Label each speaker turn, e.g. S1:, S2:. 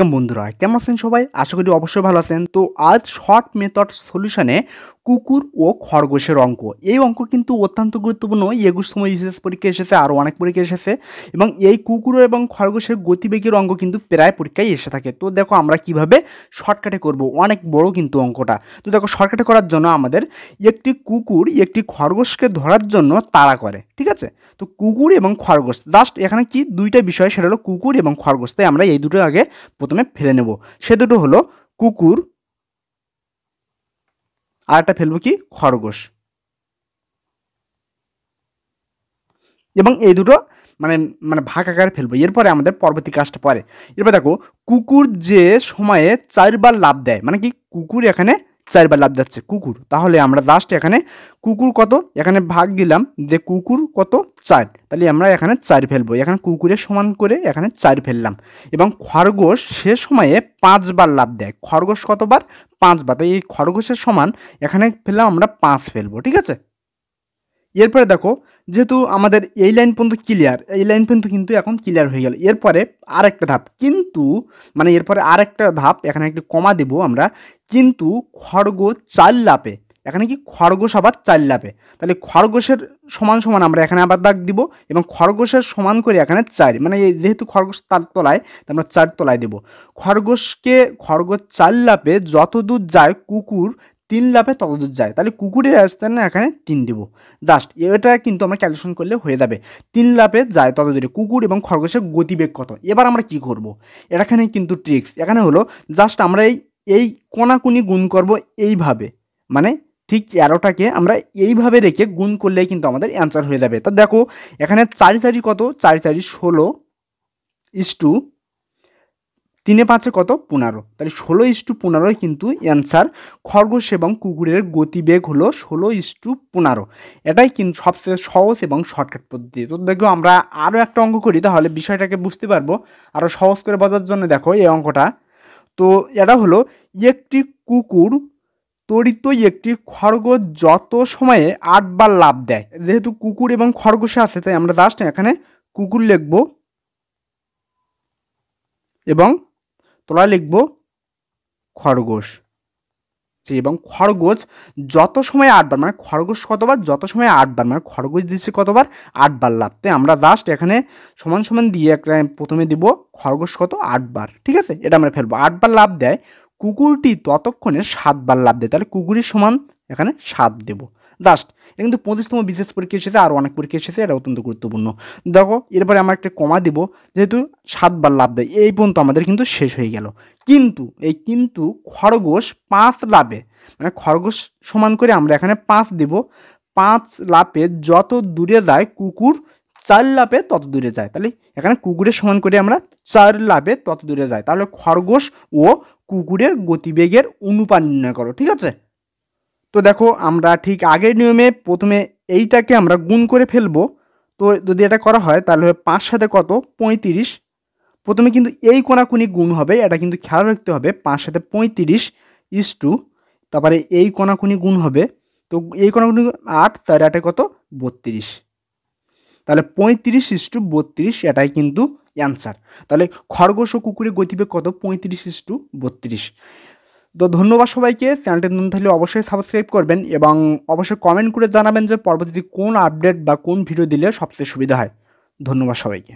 S1: Welcome বন্ধুরা কেমন আছেন সবাই আশা করি অবশ্যই ভালো আছেন তো আজ শর্ট মেথড সলিউশনে কুকুর ও খরগোশের অঙ্ক এই অঙ্ক কিন্তু অত্যন্ত গুরুত্বপূর্ণ একুশ সময় বিশেষ পরীক্ষা এসেছে আরও অনেক পরীক্ষা এসেছে এবং এই কুকুর এবং খরগোশের গতিবেগের অঙ্ক কিন্তু প্রায় পরীক্ষায় এসে থাকে তো দেখো আমরা কিভাবে শর্টকাটে করব অনেক বড় কিন্তু অঙ্কটা তো দেখো শর্টকাটে করার জন্য আমাদের একটি কুকুর একটি খরগোশকে ধরার জন্য তাড়া করে ঠিক আছে তো কুকুর এবং খরগোশ জাস্ট এখানে কি দুইটা বিষয় সেটা হলো কুকুর এবং খরগোশ তাই আমরা এই দুটো আগে প্রথমে ফেলে নেব সে দুটো হলো কুকুর আর একটা ফেলবো কি খরগোশ এবং এই দুটো মানে মানে ভাগ আকারে ফেলবো এরপরে আমাদের পরবর্তী কাজটা পরে এরপর দেখো কুকুর যে সময়ে চারবার লাভ দেয় মানে কি কুকুর এখানে চারবার লাভ যাচ্ছে কুকুর তাহলে আমরা লাস্ট এখানে কুকুর কত এখানে ভাগ দিলাম যে কুকুর কত চার তাহলে আমরা এখানে চার ফেলবো এখানে কুকুরের সমান করে এখানে চার ফেললাম এবং খরগোশ সে সময়ে পাঁচবার লাভ দেয় খরগোশ কতবার পাঁচবার তাই এই খরগোশের সমান এখানে ফেললাম আমরা পাঁচ ফেলবো ঠিক আছে এরপরে দেখো যেহেতু আমাদের এই লাইন পর্যন্ত ক্লিয়ার এই লাইন পর্যন্ত কিন্তু এখন ক্লিয়ার হয়ে গেল এরপরে আর একটা ধাপ কিন্তু মানে এরপরে আর একটা ধাপ এখানে একটু কমা দেব আমরা কিন্তু খড়গ চার লাপে এখানে কি খরগোশ আবার চার লাপে তাহলে খরগোশের সমান সমান আমরা এখানে আবার দাগ দিব এবং খরগোশের সমান করে এখানে চার মানে যেহেতু খরগোশ তার তলায় আমরা চার তলায় দেব খরগোশকে খরগোশ চার লাপে যতদূর যায় কুকুর তিন লাভে ততদূর যায় তাহলে কুকুরের আস্তানা এখানে তিন দেবো জাস্ট এটা কিন্তু আমরা ক্যালকুলেশন করলে হয়ে যাবে তিন লাভে যায় ততদূরে কুকুর এবং খরগোশের গতিবেগ কত এবার আমরা কি করব। এখানে কিন্তু ট্রিক্স এখানে হলো জাস্ট আমরা এই এই কোনাকুনি গুণ করব এইভাবে মানে ঠিক এরোটাকে আমরা এইভাবে রেখে গুণ করলেই কিন্তু আমাদের অ্যান্সার হয়ে যাবে তা দেখো এখানে চারি চারি কত চারি চারি ষোলো ইস টু তিনে পাঁচে কত পনেরো তাহলে ষোলো ইস্টু পনেরোই কিন্তু অ্যান্সার খরগোশ এবং কুকুরের গতিবেগ হলো ষোলো ইস্টু পনেরো এটাই কিন্তু সবচেয়ে সহজ এবং শর্টকাট পদ্ধতি তো দেখো আমরা আরও একটা অঙ্ক করি তাহলে বিষয়টাকে বুঝতে পারবো আরও সহজ করে বোঝার জন্য দেখো এই অঙ্কটা তো এটা হলো একটি কুকুর তড়িত একটি খরগোশ যত সময়ে আটবার লাভ দেয় যেহেতু কুকুর এবং খরগোশে আছে তাই আমরা জাস্ট এখানে কুকুর লিখব এবং তোরা লিখব খরগোশ জি এবং খরগোশ যত সময় আটবার মানে খরগোশ কতবার যত সময় আটবার মানে খরগোশ দিচ্ছে কতবার আটবার লাভতে আমরা জাস্ট এখানে সমান সমান দিয়ে একটা প্রথমে দিব খরগোশ কত আটবার ঠিক আছে এটা আমরা ফেলবো আটবার লাভ দেয় কুকুরটি ততক্ষণে সাতবার লাভ দেয় তাহলে কুকুরের সমান এখানে সাত দেবো জাস্ট এটা কিন্তু পঁচিশতম বিশেষ পরীক্ষা এসেছে আরও অনেক পরীক্ষা এসেছে এটা অত্যন্ত গুরুত্বপূর্ণ দেখো এরপরে আমরা একটা কমা দেবো যেহেতু সাতবার লাভ দেয় এই পর্যন্ত আমাদের কিন্তু শেষ হয়ে গেল কিন্তু এই কিন্তু খরগোশ পাঁচ লাভে মানে খরগোশ সমান করে আমরা এখানে পাঁচ দেব পাঁচ লাপে যত দূরে যায় কুকুর চার লাপে তত দূরে যায় তাহলে এখানে কুকুরের সমান করে আমরা চার লাপে তত দূরে যায় তাহলে খরগোশ ও কুকুরের গতিবেগের অনুপাত নির্ণয় করো ঠিক আছে তো দেখো আমরা ঠিক আগের নিয়মে প্রথমে এইটাকে আমরা গুণ করে ফেলবো তো যদি এটা করা হয় তাহলে পাঁচ সাথে কত পঁয়ত্রিশ প্রথমে কিন্তু এই কোনাকুনি গুণ হবে এটা কিন্তু খেয়াল রাখতে হবে পাঁচ সাথে পঁয়ত্রিশ ইস টু তারপরে এই কোনাকুনি গুণ হবে তো এই কোনাকুনি আট তার এটা কত বত্রিশ তাহলে পঁয়ত্রিশ ইস টু বত্রিশ এটাই কিন্তু অ্যান্সার তাহলে খরগোশ ও কুকুরের গতিবেগ কত পঁয়ত্রিশ ইস টু বত্রিশ তো ধন্যবাদ সবাইকে চ্যানেলটি নতুন থাকলে অবশ্যই সাবস্ক্রাইব করবেন এবং অবশ্যই কমেন্ট করে জানাবেন যে পরবর্তীতে কোন আপডেট বা কোন ভিডিও দিলে সবচেয়ে সুবিধা হয় ধন্যবাদ সবাইকে